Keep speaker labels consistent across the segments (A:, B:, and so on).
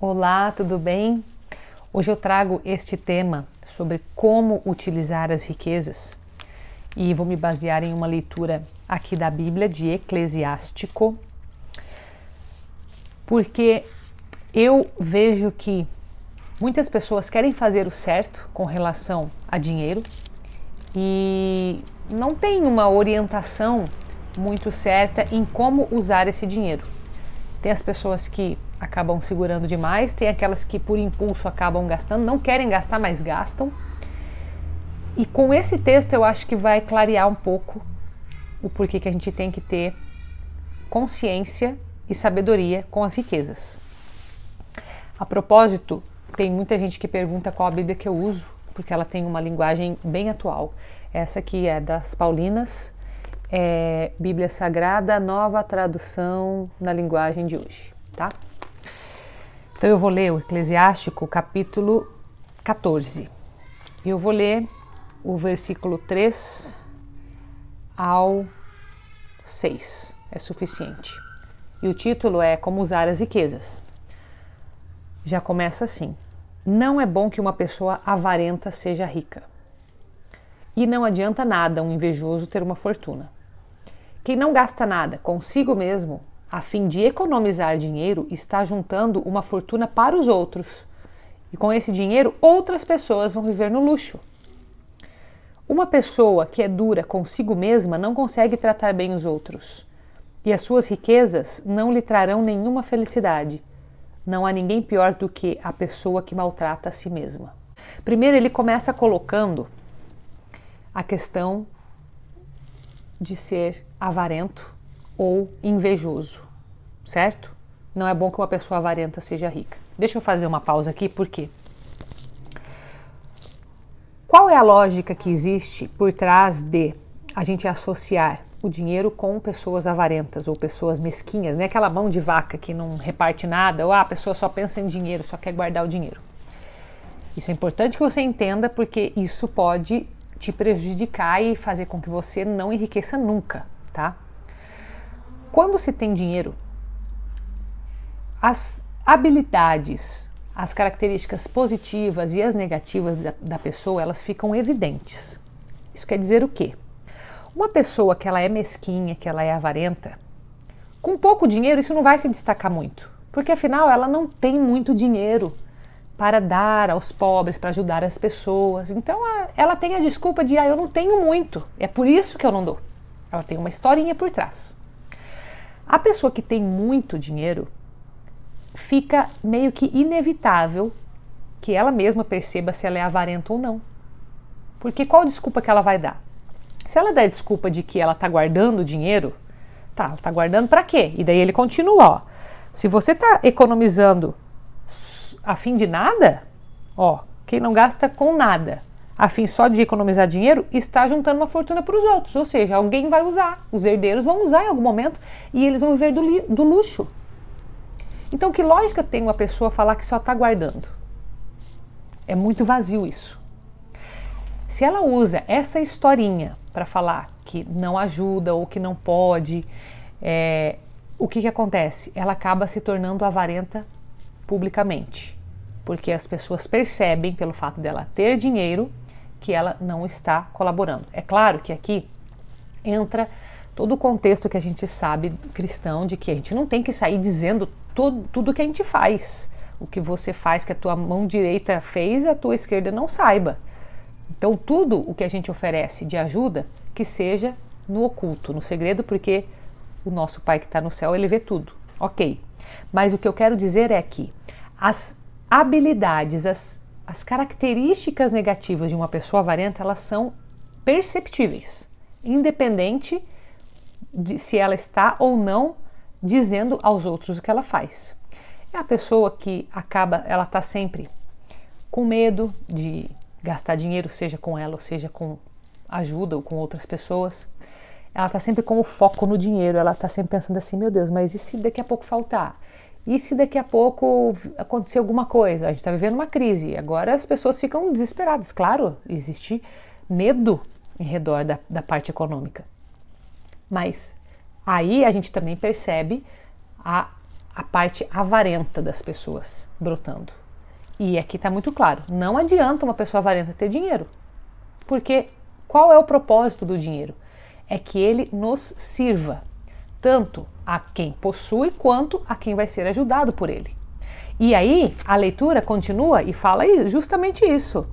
A: Olá, tudo bem? Hoje eu trago este tema sobre como utilizar as riquezas e vou me basear em uma leitura aqui da Bíblia de Eclesiástico, porque eu vejo que muitas pessoas querem fazer o certo com relação a dinheiro e não tem uma orientação muito certa em como usar esse dinheiro. Tem as pessoas que acabam segurando demais, tem aquelas que por impulso acabam gastando, não querem gastar, mas gastam. E com esse texto eu acho que vai clarear um pouco o porquê que a gente tem que ter consciência e sabedoria com as riquezas. A propósito, tem muita gente que pergunta qual a Bíblia que eu uso, porque ela tem uma linguagem bem atual. Essa aqui é das Paulinas, é Bíblia Sagrada, nova tradução na linguagem de hoje, tá? Então eu vou ler o Eclesiástico, capítulo 14. E eu vou ler o versículo 3 ao 6. É suficiente. E o título é Como Usar as Riquezas. Já começa assim: Não é bom que uma pessoa avarenta seja rica. E não adianta nada um invejoso ter uma fortuna. Quem não gasta nada consigo mesmo a fim de economizar dinheiro, está juntando uma fortuna para os outros. E com esse dinheiro, outras pessoas vão viver no luxo. Uma pessoa que é dura consigo mesma não consegue tratar bem os outros. E as suas riquezas não lhe trarão nenhuma felicidade. Não há ninguém pior do que a pessoa que maltrata a si mesma. Primeiro, ele começa colocando a questão de ser avarento ou invejoso, certo? Não é bom que uma pessoa avarenta seja rica. Deixa eu fazer uma pausa aqui, por quê? Qual é a lógica que existe por trás de a gente associar o dinheiro com pessoas avarentas ou pessoas mesquinhas, né? Aquela mão de vaca que não reparte nada, ou ah, a pessoa só pensa em dinheiro, só quer guardar o dinheiro. Isso é importante que você entenda porque isso pode te prejudicar e fazer com que você não enriqueça nunca, tá? quando se tem dinheiro, as habilidades, as características positivas e as negativas da, da pessoa, elas ficam evidentes. Isso quer dizer o quê? Uma pessoa que ela é mesquinha, que ela é avarenta, com pouco dinheiro isso não vai se destacar muito, porque afinal ela não tem muito dinheiro para dar aos pobres, para ajudar as pessoas. Então ela tem a desculpa de ah, eu não tenho muito, é por isso que eu não dou. Ela tem uma historinha por trás. A pessoa que tem muito dinheiro fica meio que inevitável que ela mesma perceba se ela é avarenta ou não. Porque qual desculpa que ela vai dar? Se ela der a desculpa de que ela está guardando dinheiro, tá, ela está guardando para quê? E daí ele continua, ó. Se você está economizando a fim de nada, ó, quem não gasta com nada, a fim só de economizar dinheiro, está juntando uma fortuna para os outros. Ou seja, alguém vai usar, os herdeiros vão usar em algum momento e eles vão viver do, do luxo. Então, que lógica tem uma pessoa falar que só está guardando? É muito vazio isso. Se ela usa essa historinha para falar que não ajuda ou que não pode, é, o que, que acontece? Ela acaba se tornando avarenta publicamente, porque as pessoas percebem, pelo fato dela ter dinheiro, que ela não está colaborando. É claro que aqui entra todo o contexto que a gente sabe cristão de que a gente não tem que sair dizendo tudo tudo que a gente faz. O que você faz que a tua mão direita fez, a tua esquerda não saiba. Então, tudo o que a gente oferece de ajuda, que seja no oculto, no segredo, porque o nosso Pai que está no céu, ele vê tudo. Ok. Mas o que eu quero dizer é que as habilidades, as as características negativas de uma pessoa avarenta elas são perceptíveis, independente de se ela está ou não dizendo aos outros o que ela faz. É a pessoa que acaba, ela está sempre com medo de gastar dinheiro, seja com ela, ou seja com ajuda ou com outras pessoas. Ela está sempre com o foco no dinheiro, ela está sempre pensando assim: meu Deus, mas e se daqui a pouco faltar? E se daqui a pouco acontecer alguma coisa? A gente está vivendo uma crise. Agora as pessoas ficam desesperadas. Claro, existe medo em redor da, da parte econômica. Mas aí a gente também percebe a, a parte avarenta das pessoas brotando. E aqui está muito claro: não adianta uma pessoa avarenta ter dinheiro. Porque qual é o propósito do dinheiro? É que ele nos sirva tanto a quem possui quanto a quem vai ser ajudado por ele. E aí a leitura continua e fala justamente isso.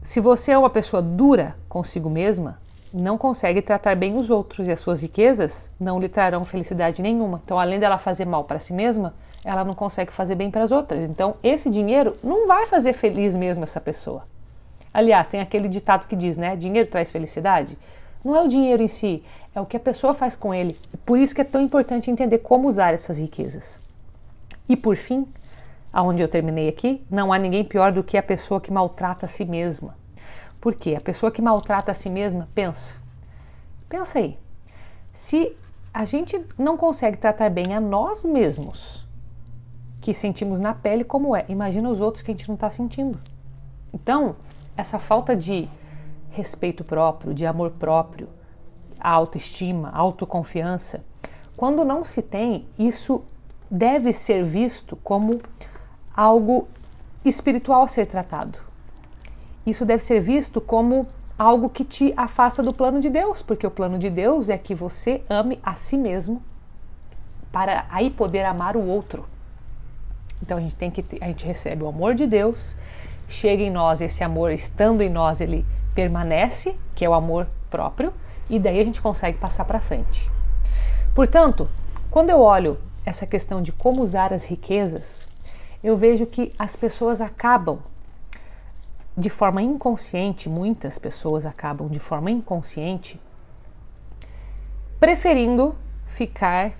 A: Se você é uma pessoa dura consigo mesma, não consegue tratar bem os outros e as suas riquezas não lhe trarão felicidade nenhuma. Então, além dela fazer mal para si mesma, ela não consegue fazer bem para as outras. Então, esse dinheiro não vai fazer feliz mesmo essa pessoa. Aliás, tem aquele ditado que diz, né? Dinheiro traz felicidade. Não é o dinheiro em si, é o que a pessoa faz com ele. Por isso que é tão importante entender como usar essas riquezas. E por fim, aonde eu terminei aqui, não há ninguém pior do que a pessoa que maltrata a si mesma. Por quê? A pessoa que maltrata a si mesma pensa. Pensa aí. Se a gente não consegue tratar bem a nós mesmos, que sentimos na pele como é, imagina os outros que a gente não está sentindo. Então, essa falta de respeito próprio, de amor próprio, autoestima, autoconfiança. Quando não se tem, isso deve ser visto como algo espiritual a ser tratado. Isso deve ser visto como algo que te afasta do plano de Deus, porque o plano de Deus é que você ame a si mesmo para aí poder amar o outro. Então a gente tem que a gente recebe o amor de Deus, chega em nós esse amor, estando em nós ele permanece, que é o amor próprio, e daí a gente consegue passar para frente. Portanto, quando eu olho essa questão de como usar as riquezas, eu vejo que as pessoas acabam de forma inconsciente, muitas pessoas acabam de forma inconsciente preferindo ficar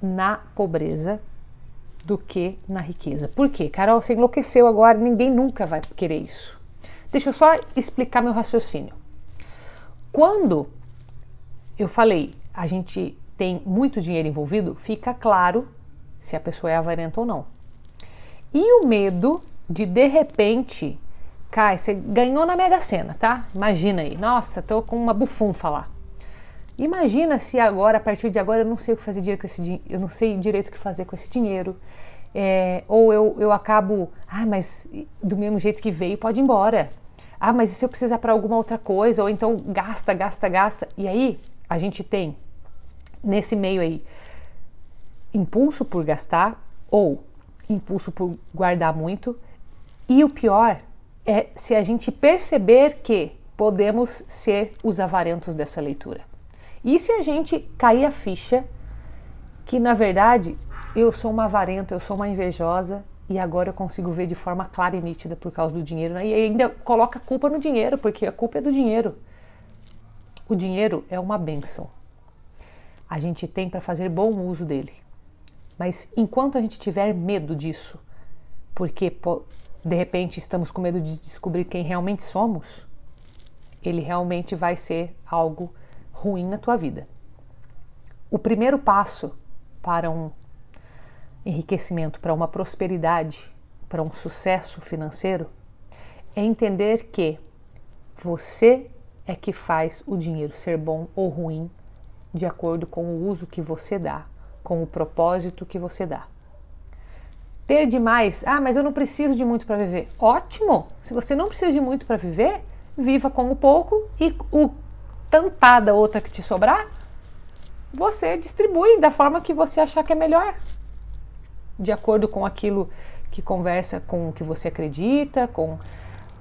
A: na pobreza do que na riqueza. Por quê? Carol, você enlouqueceu agora, ninguém nunca vai querer isso. Deixa eu só explicar meu raciocínio. Quando eu falei a gente tem muito dinheiro envolvido, fica claro se a pessoa é avarenta ou não. E o medo de de repente, cai, você ganhou na Mega Sena, tá? Imagina aí, nossa, tô com uma bufunfa lá. Imagina se agora, a partir de agora, eu não sei o que fazer dinheiro com esse dinheiro, eu não sei direito o que fazer com esse dinheiro. É, ou eu, eu acabo, ah, mas do mesmo jeito que veio, pode ir embora. Ah, mas e se eu precisar para alguma outra coisa? Ou então gasta, gasta, gasta. E aí a gente tem nesse meio aí impulso por gastar ou impulso por guardar muito. E o pior é se a gente perceber que podemos ser os avarentos dessa leitura. E se a gente cair a ficha que na verdade eu sou uma avarenta, eu sou uma invejosa e agora eu consigo ver de forma clara e nítida por causa do dinheiro. Né? E ainda coloca a culpa no dinheiro, porque a culpa é do dinheiro. O dinheiro é uma benção. A gente tem para fazer bom uso dele. Mas enquanto a gente tiver medo disso, porque de repente estamos com medo de descobrir quem realmente somos, ele realmente vai ser algo ruim na tua vida. O primeiro passo para um enriquecimento, para uma prosperidade, para um sucesso financeiro, é entender que você é que faz o dinheiro ser bom ou ruim de acordo com o uso que você dá, com o propósito que você dá. Ter demais, ah, mas eu não preciso de muito para viver. Ótimo! Se você não precisa de muito para viver, viva com o pouco e o tantada outra que te sobrar, você distribui da forma que você achar que é melhor de acordo com aquilo que conversa com o que você acredita, com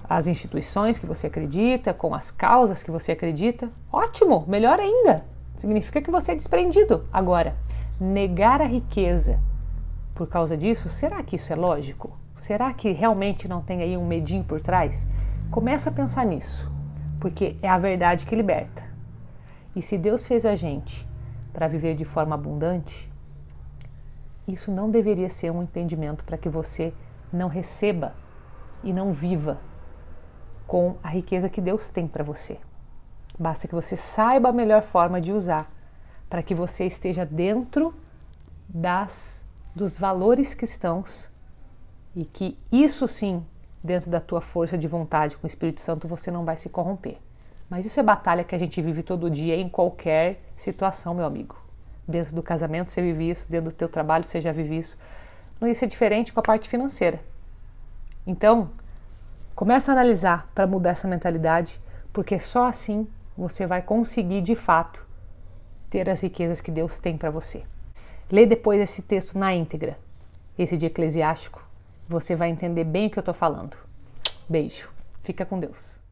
A: as instituições que você acredita, com as causas que você acredita. Ótimo, melhor ainda. Significa que você é desprendido. Agora, negar a riqueza por causa disso, será que isso é lógico? Será que realmente não tem aí um medinho por trás? Começa a pensar nisso, porque é a verdade que liberta. E se Deus fez a gente para viver de forma abundante, isso não deveria ser um impedimento para que você não receba e não viva com a riqueza que Deus tem para você. Basta que você saiba a melhor forma de usar para que você esteja dentro das dos valores cristãos e que isso sim, dentro da tua força de vontade com o Espírito Santo, você não vai se corromper. Mas isso é batalha que a gente vive todo dia em qualquer situação, meu amigo. Dentro do casamento você vive isso, dentro do teu trabalho você já vive isso. Não ia ser diferente com a parte financeira. Então, começa a analisar para mudar essa mentalidade, porque só assim você vai conseguir de fato ter as riquezas que Deus tem para você. Lê depois esse texto na íntegra, esse de Eclesiástico, você vai entender bem o que eu estou falando. Beijo, fica com Deus.